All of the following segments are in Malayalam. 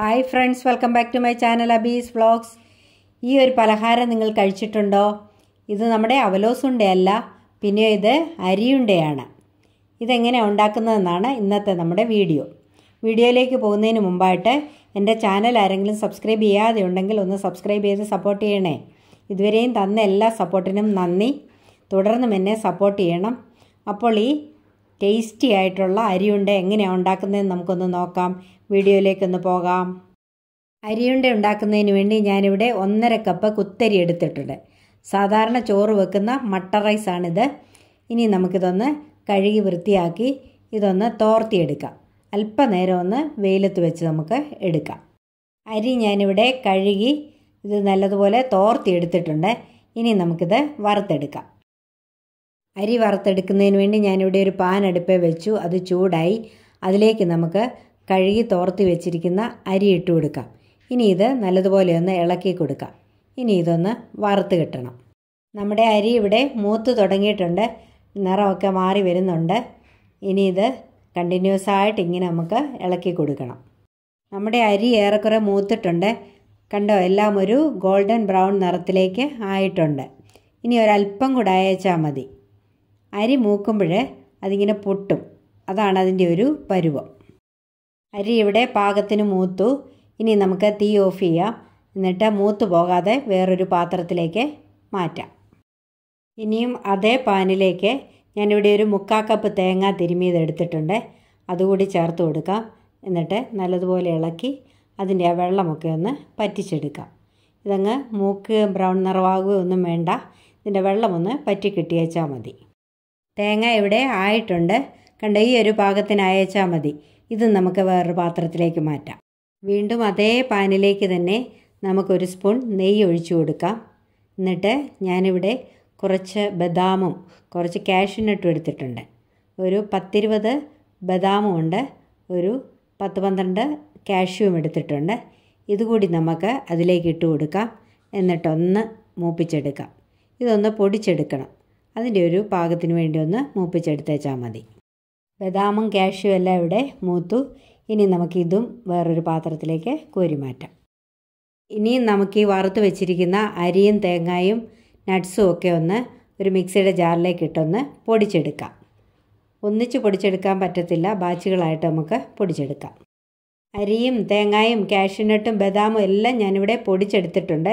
hi friends welcome back to my channel Abees vlogs ഈ ഒരു പലഹാരം നിങ്ങൾ കഴിച്ചിട്ടുണ്ടോ ഇത് നമ്മുടെ അവലോസുണ്ടയല്ല പിന്നെ ഇത് അരിയുണ്ടയാണ് ഇതെങ്ങനെ ഉണ്ടാക്കുന്നതെന്നാണ് ഇന്നത്തെ നമ്മുടെ വീഡിയോ വീഡിയോയിലേക്ക് പോകുന്നതിന് മുമ്പായിട്ട് എൻ്റെ ചാനൽ ആരെങ്കിലും സബ്സ്ക്രൈബ് ചെയ്യാതെ ഉണ്ടെങ്കിൽ ഒന്ന് സബ്സ്ക്രൈബ് ചെയ്ത് സപ്പോർട്ട് ചെയ്യണേ ഇതുവരെയും തന്ന എല്ലാ സപ്പോർട്ടിനും നന്ദി തുടർന്നും എന്നെ സപ്പോർട്ട് ചെയ്യണം അപ്പോൾ ഈ ടേസ്റ്റി ആയിട്ടുള്ള അരിയുണ്ട എങ്ങനെയാണ് ഉണ്ടാക്കുന്നതെന്ന് നമുക്കൊന്ന് നോക്കാം വീഡിയോയിലേക്കൊന്ന് പോകാം അരിയുണ്ട ഉണ്ടാക്കുന്നതിന് വേണ്ടി ഞാനിവിടെ ഒന്നര കപ്പ് കുത്തരി എടുത്തിട്ടുണ്ട് സാധാരണ ചോറ് വെക്കുന്ന മട്ട റൈസാണിത് ഇനി നമുക്കിതൊന്ന് കഴുകി വൃത്തിയാക്കി ഇതൊന്ന് തോർത്തിയെടുക്കാം അല്പനേരം ഒന്ന് വെയിലത്ത് വെച്ച് നമുക്ക് എടുക്കാം അരി ഞാനിവിടെ കഴുകി ഇത് നല്ലതുപോലെ തോർത്തിയെടുത്തിട്ടുണ്ട് ഇനി നമുക്കിത് വറുത്തെടുക്കാം അരി വറുത്തെടുക്കുന്നതിന് വേണ്ടി ഞാനിവിടെ ഒരു പാൻ അടുപ്പേ വെച്ചു അത് ചൂടായി അതിലേക്ക് നമുക്ക് കഴുകി തോർത്തി വെച്ചിരിക്കുന്ന അരി ഇട്ട് കൊടുക്കാം ഇനി ഇത് നല്ലതുപോലെ ഒന്ന് ഇളക്കി കൊടുക്കാം ഇനി ഇതൊന്ന് വറുത്ത് കിട്ടണം നമ്മുടെ അരി ഇവിടെ മൂത്ത് തുടങ്ങിയിട്ടുണ്ട് നിറമൊക്കെ മാറി വരുന്നുണ്ട് ഇനി ഇത് കണ്ടിന്യൂസ് ആയിട്ട് ഇങ്ങനെ നമുക്ക് ഇളക്കി കൊടുക്കണം നമ്മുടെ അരി ഏറെക്കുറെ മൂത്തിട്ടുണ്ട് കണ്ടോ എല്ലാം ഒരു ഗോൾഡൻ ബ്രൗൺ നിറത്തിലേക്ക് ആയിട്ടുണ്ട് ഇനി ഒരല്പം കൂടെ അയച്ചാൽ മതി അരി മൂക്കുമ്പോൾ അതിങ്ങനെ പൊട്ടും അതാണ് അതിൻ്റെ ഒരു പരുവം അരി ഇവിടെ പാകത്തിന് മൂത്തു ഇനി നമുക്ക് തീ ഓഫ് ചെയ്യാം എന്നിട്ട് മൂത്ത് പോകാതെ വേറൊരു പാത്രത്തിലേക്ക് മാറ്റാം ഇനിയും അതേ പാനിലേക്ക് ഞാനിവിടെ ഒരു മുക്കാ കപ്പ് തേങ്ങ തിരുമിയത് എടുത്തിട്ടുണ്ട് അതുകൂടി ചേർത്ത് കൊടുക്കാം എന്നിട്ട് നല്ലതുപോലെ ഇളക്കി അതിൻ്റെ ആ വെള്ളമൊക്കെ ഒന്ന് പറ്റിച്ചെടുക്കാം ഇതങ്ങ് മൂക്ക് ബ്രൗൺ നിറവാകുകയോ ഒന്നും വേണ്ട ഇതിൻ്റെ വെള്ളമൊന്ന് പറ്റി കിട്ടിയേച്ചാൽ മതി തേങ്ങ ഇവിടെ ആയിട്ടുണ്ട് കണ്ട ഈ ഒരു പാകത്തിന് അയച്ചാൽ മതി ഇത് നമുക്ക് വേറൊരു പാത്രത്തിലേക്ക് മാറ്റാം വീണ്ടും അതേ പാനിലേക്ക് തന്നെ നമുക്കൊരു സ്പൂൺ നെയ്യ് ഒഴിച്ചു കൊടുക്കാം എന്നിട്ട് ഞാനിവിടെ കുറച്ച് ബദാമും കുറച്ച് കാഷ്യൂനട്ടും എടുത്തിട്ടുണ്ട് ഒരു പത്തിരുപത് ബദാമും ഉണ്ട് ഒരു പത്ത് പന്ത്രണ്ട് കാഷ്യൂവും എടുത്തിട്ടുണ്ട് ഇതുകൂടി നമുക്ക് അതിലേക്ക് ഇട്ട് കൊടുക്കാം എന്നിട്ടൊന്ന് മൂപ്പിച്ചെടുക്കാം ഇതൊന്ന് പൊടിച്ചെടുക്കണം അതിൻ്റെ ഒരു പാകത്തിന് വേണ്ടി ഒന്ന് മൂപ്പിച്ചെടുത്തേച്ചാൽ മതി ബദാമും കാഷ്യൂ എല്ലാം ഇവിടെ മൂത്തു ഇനി നമുക്കിതും വേറൊരു പാത്രത്തിലേക്ക് കോരി മാറ്റാം ഇനിയും നമുക്ക് ഈ വറുത്ത് വെച്ചിരിക്കുന്ന അരിയും തേങ്ങായും നട്ട്സും ഒക്കെ ഒന്ന് ഒരു മിക്സിയുടെ ജാറിലേക്ക് ഇട്ടൊന്ന് പൊടിച്ചെടുക്കാം ഒന്നിച്ച് പൊടിച്ചെടുക്കാൻ പറ്റത്തില്ല ബാച്ചുകളായിട്ട് നമുക്ക് പൊടിച്ചെടുക്കാം അരിയും തേങ്ങായും കാഷ്യൂനട്ടും ബദാമും എല്ലാം ഞാനിവിടെ പൊടിച്ചെടുത്തിട്ടുണ്ട്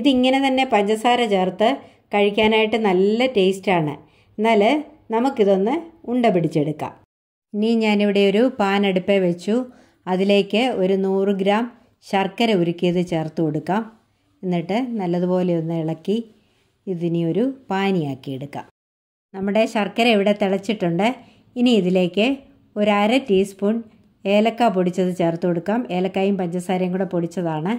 ഇതിങ്ങനെ തന്നെ പഞ്ചസാര ചേർത്ത് കഴിക്കാനായിട്ട് നല്ല ടേസ്റ്റാണ് എന്നാൽ നമുക്കിതൊന്ന് ഉണ്ട പിടിച്ചെടുക്കാം ഇനി ഞാനിവിടെ ഒരു പാൻ വെച്ചു അതിലേക്ക് ഒരു നൂറ് ഗ്രാം ശർക്കര ഉരുക്കിയത് ചേർത്ത് കൊടുക്കാം എന്നിട്ട് നല്ലതുപോലെ ഒന്ന് ഇളക്കി ഇതിനി ഒരു പാനിയാക്കിയെടുക്കാം എടുക്കാം നമ്മുടെ ശർക്കര ഇവിടെ തിളച്ചിട്ടുണ്ട് ഇനി ഇതിലേക്ക് ഒരു അര ടീസ്പൂൺ ഏലക്ക പൊടിച്ചത് ചേർത്ത് കൊടുക്കാം ഏലക്കായും പഞ്ചസാരയും കൂടെ പൊടിച്ചതാണ്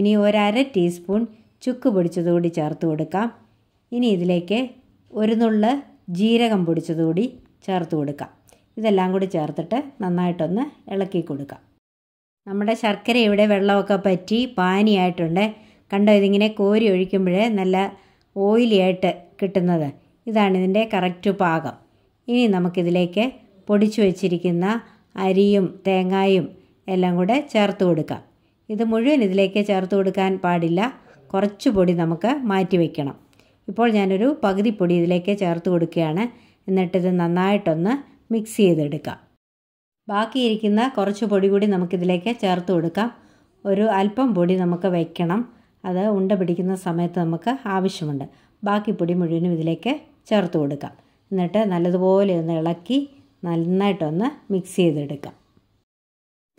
ഇനി ഒരര ടീസ്പൂൺ ചുക്ക് പൊടിച്ചത് കൂടി ചേർത്ത് കൊടുക്കാം ഇനി ഇതിലേക്ക് ഒരു നുള്ള് ജീരകം പൊടിച്ചതുകൂടി ചേർത്ത് കൊടുക്കാം ഇതെല്ലാം കൂടി ചേർത്തിട്ട് നന്നായിട്ടൊന്ന് ഇളക്കി കൊടുക്കാം നമ്മുടെ ശർക്കര ഇവിടെ വെള്ളമൊക്കെ പറ്റി പാനിയായിട്ടുണ്ട് കണ്ടോ ഇതിങ്ങനെ കോരി ഒഴിക്കുമ്പോഴേ നല്ല ഓയിലി ആയിട്ട് കിട്ടുന്നത് ഇതാണ് ഇതിൻ്റെ കറക്റ്റ് പാകം ഇനി നമുക്കിതിലേക്ക് പൊടിച്ചു വച്ചിരിക്കുന്ന അരിയും തേങ്ങായും എല്ലാം കൂടെ ചേർത്ത് കൊടുക്കാം ഇത് മുഴുവൻ ഇതിലേക്ക് ചേർത്ത് കൊടുക്കാൻ പാടില്ല കുറച്ച് പൊടി നമുക്ക് മാറ്റി വയ്ക്കണം ഇപ്പോൾ ഞാനൊരു പകുതി പൊടി ഇതിലേക്ക് ചേർത്ത് കൊടുക്കുകയാണ് എന്നിട്ടിത് നന്നായിട്ടൊന്ന് മിക്സ് ചെയ്തെടുക്കാം ബാക്കിയിരിക്കുന്ന കുറച്ച് പൊടി കൂടി നമുക്കിതിലേക്ക് ചേർത്ത് കൊടുക്കാം ഒരു അല്പം പൊടി നമുക്ക് വയ്ക്കണം അത് ഉണ്ട പിടിക്കുന്ന സമയത്ത് നമുക്ക് ആവശ്യമുണ്ട് ബാക്കി പൊടി മുഴുവനും ഇതിലേക്ക് ചേർത്ത് കൊടുക്കാം എന്നിട്ട് നല്ലതുപോലെ ഒന്ന് ഇളക്കി നന്നായിട്ടൊന്ന് മിക്സ് ചെയ്തെടുക്കാം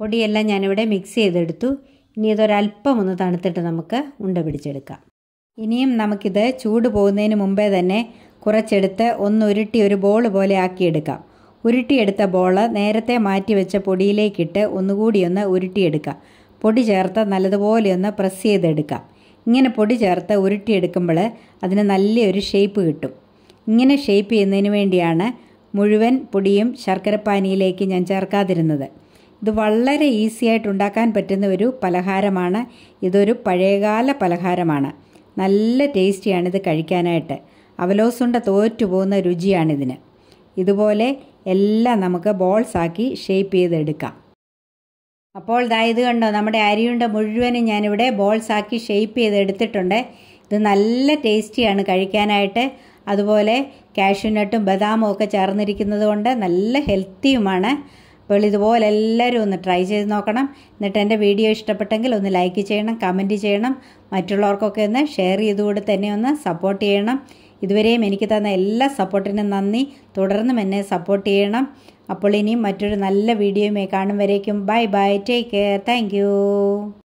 പൊടിയെല്ലാം ഞാനിവിടെ മിക്സ് ചെയ്തെടുത്തു ഇനി ഇതൊരല്പം ഒന്ന് തണുത്തിട്ട് നമുക്ക് ഉണ്ട പിടിച്ചെടുക്കാം ഇനിയും നമുക്കിത് ചൂട് പോകുന്നതിന് മുമ്പേ തന്നെ കുറച്ചെടുത്ത് ഒന്ന് ഉരുട്ടി ഒരു ബോൾ പോലെ ആക്കിയെടുക്കാം ഉരുട്ടിയെടുത്ത ബോൾ നേരത്തെ മാറ്റി വെച്ച പൊടിയിലേക്കിട്ട് ഒന്നുകൂടി ഒന്ന് ഉരുട്ടിയെടുക്കാം പൊടി ചേർത്ത് നല്ലതുപോലെ ഒന്ന് പ്രസ് ചെയ്തെടുക്കാം ഇങ്ങനെ പൊടി ചേർത്ത് ഉരുട്ടിയെടുക്കുമ്പോൾ അതിന് നല്ലൊരു ഷേപ്പ് കിട്ടും ഇങ്ങനെ ഷേപ്പ് ചെയ്യുന്നതിന് വേണ്ടിയാണ് മുഴുവൻ പൊടിയും ശർക്കരപ്പാനിയിലേക്ക് ഞാൻ ചേർക്കാതിരുന്നത് ഇത് വളരെ ഈസിയായിട്ട് ഉണ്ടാക്കാൻ പറ്റുന്ന ഒരു പലഹാരമാണ് ഇതൊരു പഴയകാല പലഹാരമാണ് നല്ല ടേസ്റ്റിയാണിത് കഴിക്കാനായിട്ട് അവലോസുണ്ട തോറ്റു പോകുന്ന രുചിയാണിതിന് ഇതുപോലെ എല്ലാം നമുക്ക് ബോൾസാക്കി ഷേപ്പ് ചെയ്തെടുക്കാം അപ്പോൾ ദാ ഇത് കണ്ടോ നമ്മുടെ അരിയുണ്ട മുഴുവനും ഞാനിവിടെ ബോൾസാക്കി ഷേപ്പ് ചെയ്തെടുത്തിട്ടുണ്ട് ഇത് നല്ല ടേസ്റ്റിയാണ് കഴിക്കാനായിട്ട് അതുപോലെ കാഷ്യൂനട്ടും ബദാമും ഒക്കെ ചേർന്നിരിക്കുന്നത് കൊണ്ട് നല്ല ഹെൽത്തിയുമാണ് അപ്പോൾ ഇതുപോലെ എല്ലാവരും ഒന്ന് ട്രൈ ചെയ്ത് നോക്കണം എന്നിട്ട് എൻ്റെ വീഡിയോ ഇഷ്ടപ്പെട്ടെങ്കിൽ ഒന്ന് ലൈക്ക് ചെയ്യണം കമൻറ്റ് ചെയ്യണം മറ്റുള്ളവർക്കൊക്കെ ഒന്ന് ഷെയർ ചെയ്തുകൊണ്ട് തന്നെ ഒന്ന് സപ്പോർട്ട് ചെയ്യണം ഇതുവരെയും എനിക്ക് തന്ന എല്ലാ സപ്പോർട്ടിനും നന്ദി തുടർന്നും എന്നെ സപ്പോർട്ട് ചെയ്യണം അപ്പോൾ ഇനിയും മറ്റൊരു നല്ല വീഡിയോയുമായി കാണും വരേക്കും bye bye take care thank